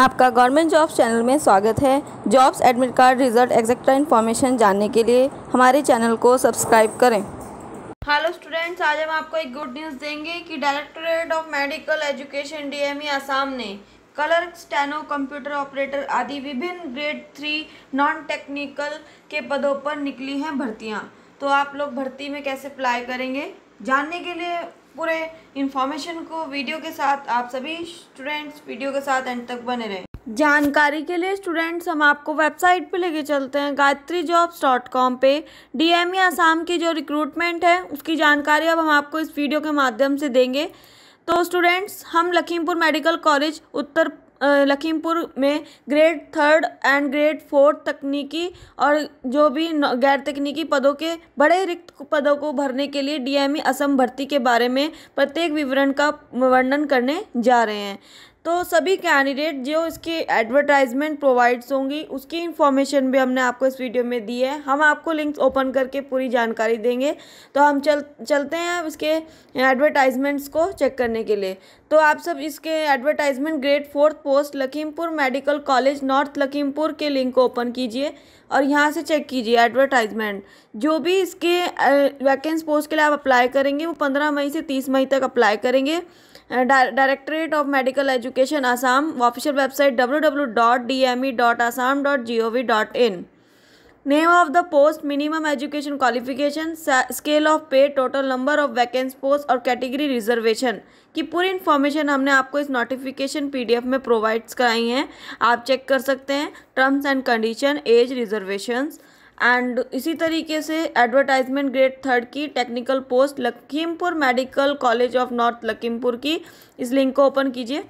आपका government jobs channel में स्वागत है jobs admit card result etcetera information जानने के लिए हमारे चैनल को सब्सक्राइब करें हेलो स्टूडेंट्स आज हम आपको एक गुड न्यूज़ देंगे कि directorate of medical education DME Assam ने कलर स्टैनो कंप्यूटर ऑपरेटर आदि विभिन्न ग्रेड थ्री नॉन टेक्निकल के पदों पर निकली हैं भर्तियाँ तो आप लोग भर्ती में कैसे अप्लाई करेंगे जानने के लिए पूरे इन्फॉर्मेशन को वीडियो के साथ आप सभी स्टूडेंट्स वीडियो के साथ एंड तक बने रहें जानकारी के लिए स्टूडेंट्स हम आपको वेबसाइट पे लेके चलते हैं Gayatri jobs dot com M A Assam की जो रिक्रूटमेंट है उसकी जानकारी अब हम आपको इस वीडियो के माध्यम से देंगे तो स्टूडेंट्स हम लखीमपुर मेडिकल कॉलेज उत्तर लखीमपुर में grade third and grade fourth तकनीकी और जो भी गैर तकनीकी पदों के बड़े रिक्त पदों को भरने के लिए डीएमई असम भर्ती के बारे में प्रत्येक विवरण का वर्णन करने जा रहे हैं तो सभी कैंडिडेट जो इसकी एडवर्टाइजमेंट प्रोवाइड्स होंगी उसकी इन्फॉर्मेशन भी हमने आपको इस वीडियो में दी है हम आपको लिंक्स ओपन करके पूरी जानकारी देंगे तो हम चल चलते हैं इसके एडवर्टाइजमेंट्स को चेक करने के लिए तो आप सब इसके advertisement grade fourth post Lakhimpur medical college north Lakhimpur के लिंक को ओपन कीजिए और यहाँ से चेक कीजिए एडवर्टाइजमेंट जो भी इसके वैकेंस पोस्ट के लिए आप अप्लाई करेंगे वो पंद्रह मई से तीस मई तक अप्लाई करेंगे directorate of medical education Assam official website W W dot D M E Assam G O V dot in name of the post minimum education qualification scale of pay total number of vacancy post और category reservation की पूरी information हमने आपको इस notification PDF में provides कराई हैं आप चेक कर सकते हैं terms and condition age reservations and इसी तरीके से एडवर्टाइजमेंट ग्रेड थर्ड की technical post Lakhimpur medical college of north Lakhimpur की इस लिंक को ओपन कीजिए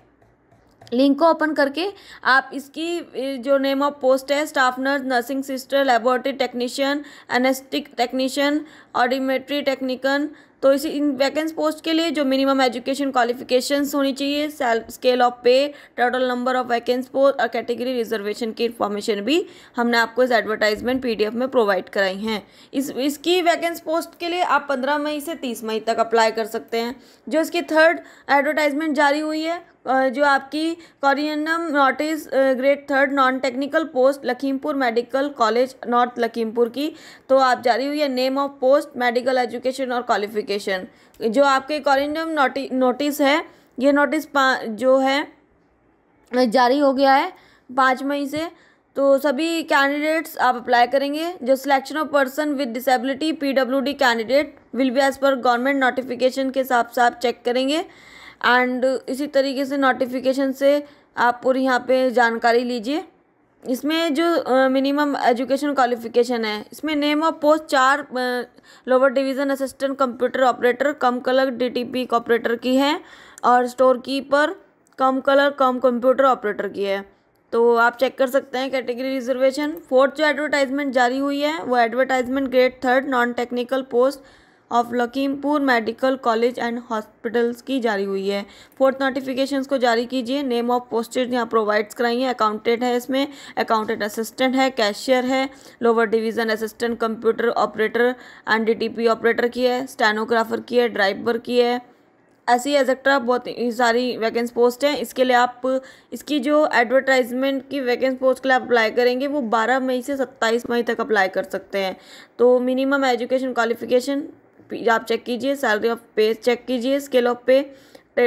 लिंक को ओपन करके आप इसकी जो नेम ऑफ पोस्ट है staff nurse nursing sister laboratory technician anaesthetic technician audiometry technician तो इसी इन वैकेंस पोस्ट के लिए जो मिनिमम एजुकेशन क्वालिफिकेशंस होनी चाहिए scale of pay total number of vacancy post और कैटेगरी रिजर्वेशन की इन्फॉर्मेशन भी हमने आपको इस एडवर्टाइजमेंट पीडीएफ में प्रोवाइड कराई हैं इस इसकी वैकेंस पोस्ट के लिए आप पंद्रह मई से तीस मई तक अप्लाई कर सकते हैं जो इसकी थर्ड एडवर्टाइजमेंट जारी हुई है जो आपकी corrigendum notice grade third non technical post Lakhimpur medical college north Lakhimpur की तो आप जा रही हुई है name of post medical education और क्वालिफिकेशन जो आपके कॉरियनम नोटि नोटिस है ये नोटिस जो है जारी हो गया है पाँच मई से तो सभी कैंडिडेट्स आप अप्लाई करेंगे जो selection of person with disability PWD candidate will be as per government notification के हिसाब से आप चेक करेंगे एंड इसी तरीके से नोटिफिकेशन से आप पूरी यहाँ पे जानकारी लीजिए इसमें जो मिनिमम एजुकेशन क्वालिफिकेशन है इसमें नेम ऑफ पोस्ट चार lower division assistant computer operator cum clerk DTP operator की है और store keeper cum clerk cum computer operator की है तो आप चेक कर सकते हैं कैटेगरी रिजर्वेशन फोर्थ जो एडवर्टाइजमेंट जारी हुई है वो advertisement grade third non technical post of Lakhimpur medical college and hospitals की जारी हुई है फोर्थ नोटिफिकेशन को जारी कीजिए नेम ऑफ पोस्टेड यहाँ प्रोवाइड्स कराइए अकाउंटेंट है इसमें अकाउंटेंट असिस्टेंट है कैशियर है lower division assistant computer operator and D operator की है स्टेनोग्राफर की है ड्राइवर की है ऐसी एजेक्ट्रा बहुत सारी वैकेंस पोस्ट हैं इसके लिए आप इसकी जो एडवर्टाइजमेंट की वैकेंस पोस्ट के लिए अप्लाई करेंगे वो 12 मई से 27 मई तक अप्लाई कर सकते हैं तो मिनिमम एजुकेशन क्वालिफिकेशन आप चेक कीजिए सैलरी ऑफ पे चेक कीजिए scale of pay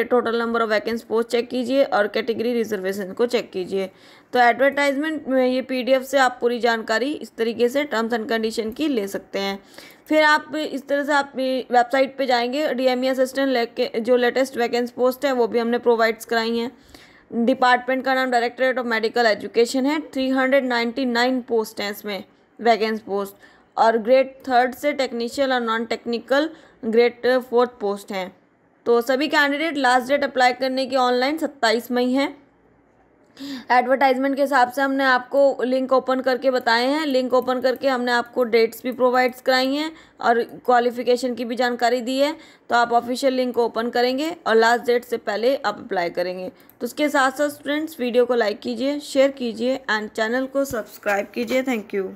total number of vacancy post check कीजिए और कैटेगरी रिजर्वेशन को चेक कीजिए तो एडवर्टाइजमेंट में ये पीडीएफ से आप पूरी जानकारी इस तरीके से टर्म्स एंड कंडीशन की ले सकते हैं फिर आप इस तरह से आप वेबसाइट पे जाएंगे डीएमई असिस्टेंट लेके जो लेटेस्ट वैकेंस पोस्ट है वो भी हमने प्रोवाइड्स कराई हैं डिपार्टमेंट का नाम डायरेक्टरेट ऑफ मेडिकल एजुकेशन है three hundred ninety nine post हैं इसमें वैकेंस पोस्ट और ग्रेड थर्ड से टेक्नीशियल और non technical grade fourth post हैं तो सभी कैंडिडेट लास्ट डेट अप्लाई करने की ऑनलाइन सत्ताईस मई है एडवर्टाइजमेंट के हिसाब से हमने आपको लिंक ओपन करके बताए हैं लिंक ओपन करके हमने आपको डेट्स भी प्रोवाइड्स कराई हैं और क्वालिफिकेशन की भी जानकारी दी है तो आप ऑफिशियल लिंक को ओपन करेंगे और लास्ट डेट से पहले आप अप्लाई करेंगे तो उसके साथ साथ स्टूडेंट्स वीडियो को लाइक कीजिए शेयर कीजिए एंड चैनल को सब्सक्राइब कीजिए थैंक यू